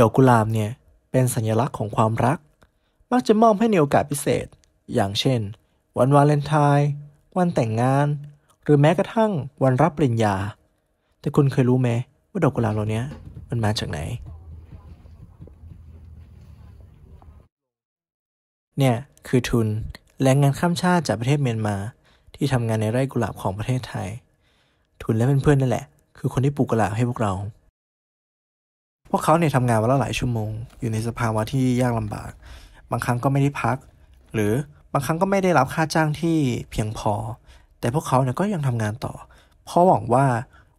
ดอกกุหลาบเนี่ยเป็นสัญลักษณ์ของความรัก มักจะมอบให้ในโอกาสพิเศษ อย่างเช่น วันวาเลนไทน์ วันแต่งงาน หรือแม้กระทั่งวันรับปริญญา แต่คุณเคยรู้ไหม ว่าดอกกุหลาบเหล่านี้มันมาจากไหน เนี่ยคือทุนแรงงานข้ามชาติจากประเทศเมียนมา ที่ทำงานในไร่กุหลาบของประเทศไทย ทุนและเพื่อนๆนั่นแหละ คือคนที่ปลูกกุหลาบให้พวกเราพวกเขาเนี่ยทำงานวันละหลายชั่วโมง อยู่ในสภาวะที่ยากลำบาก บางครั้งก็ไม่ได้พัก หรือบางครั้งก็ไม่ได้รับค่าจ้างที่เพียงพอ แต่พวกเขาเนี่ยก็ยังทำงานต่อ เพราะหวังว่า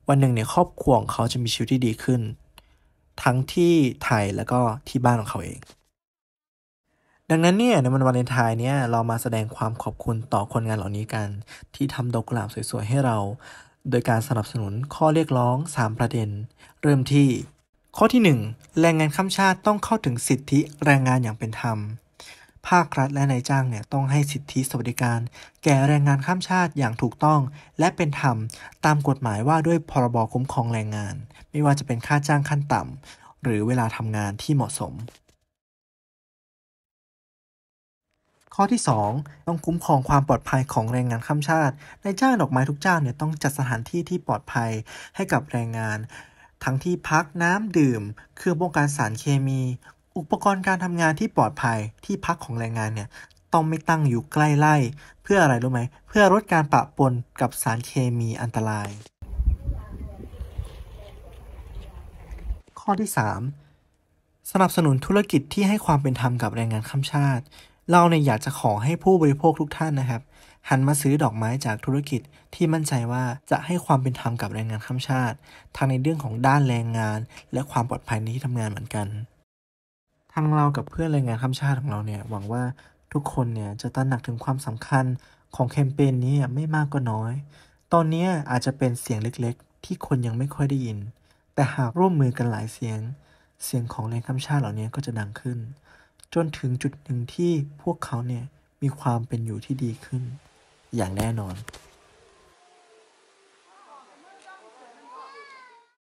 วันหนึ่งเนี่ยครอบครัวของเขาจะมีชีวิตที่ดีขึ้น ทั้งที่ไทยแล้วก็ที่บ้านของเขาเอง ดังนั้นเนี่ยในวันวาเลนไทน์เนี่ยเรามาแสดงความขอบคุณต่อคนงานเหล่านี้กัน ที่ทำดอกกุหลาบสวยๆให้เรา โดยการสนับสนุนข้อเรียกร้อง3ประเด็น เริ่มที่ข้อที่1แรงงานข้ามชาติต้องเข้าถึงสิทธิแรงงานอย่างเป็นธรรม ภาครัฐและนายจ้างเนี่ยต้องให้สิทธิสวัสดิการ แก่แรงงานข้ามชาติอย่างถูกต้อง และเป็นธรรมตามกฎหมายว่าด้วยพรบคุ้มครองแรงงาน ไม่ว่าจะเป็นค่าจ้างขั้นต่ำหรือเวลาทำงานที่เหมาะสม ข้อที่2ต้องคุ้มครองความปลอดภัยของแรงงานข้ามชาตินายจ้างดอกไม้ทุกเจ้าเนี่ยต้องจัดสถานที่ที่ปลอดภัยให้กับแรงงานทั้งที่พักน้ำดื่มเครื่องป้องกันสารเคมี อุปกรณ์การทำงานที่ปลอดภัยที่พักของแรงงานเนี่ย ต้องไม่ตั้งอยู่ใกล้ไล่ เพื่ออะไรรู้ไหม เพื่อลดการปะปนกับสารเคมีอันตราย ข้อที่ 3 สนับสนุนธุรกิจที่ให้ความเป็นธรรมกับแรงงานข้ามชาติเราเนี่ยอยากจะขอให้ผู้บริโภคทุกท่านนะครับ หันมาซื้อดอกไม้จากธุรกิจที่มั่นใจว่าจะให้ความเป็นธรรมกับแรงงานข้ามชาติ ทั้งในเรื่องของด้านแรงงานและความปลอดภัยในที่ทำงานเหมือนกันทางเรากับเพื่อนแรงงานข้ามชาติของเราเนี่ย หวังว่าทุกคนเนี่ยจะตระหนักถึงความสำคัญของแคมเปญนี้ไม่มากก็น้อย ตอนนี้อาจจะเป็นเสียงเล็กๆ ที่คนยังไม่ค่อยได้ยิน แต่หากร่วมมือกันหลายเสียง เสียงของแรงข้ามชาติเหล่านี้ก็จะดังขึ้นจนถึงจุดหนึ่งที่พวกเขาเนี่ย มีความเป็นอยู่ที่ดีขึ้น อย่างแน่นอน